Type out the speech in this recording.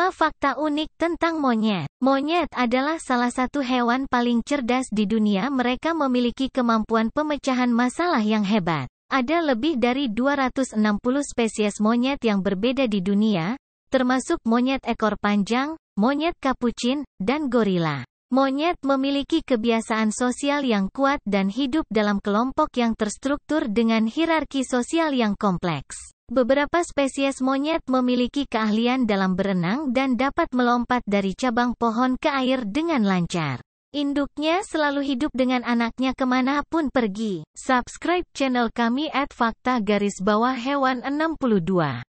5 fakta unik tentang monyet. Monyet adalah salah satu hewan paling cerdas di dunia. Mereka memiliki kemampuan pemecahan masalah yang hebat. Ada lebih dari 260 spesies monyet yang berbeda di dunia, termasuk monyet ekor panjang, monyet kapucin, dan gorila. Monyet memiliki kebiasaan sosial yang kuat dan hidup dalam kelompok yang terstruktur dengan hierarki sosial yang kompleks. Beberapa spesies monyet memiliki keahlian dalam berenang dan dapat melompat dari cabang pohon ke air dengan lancar. Induknya selalu hidup dengan anaknya kemanapun pergi. Subscribe channel kami at fakta garis bawah hewan 62.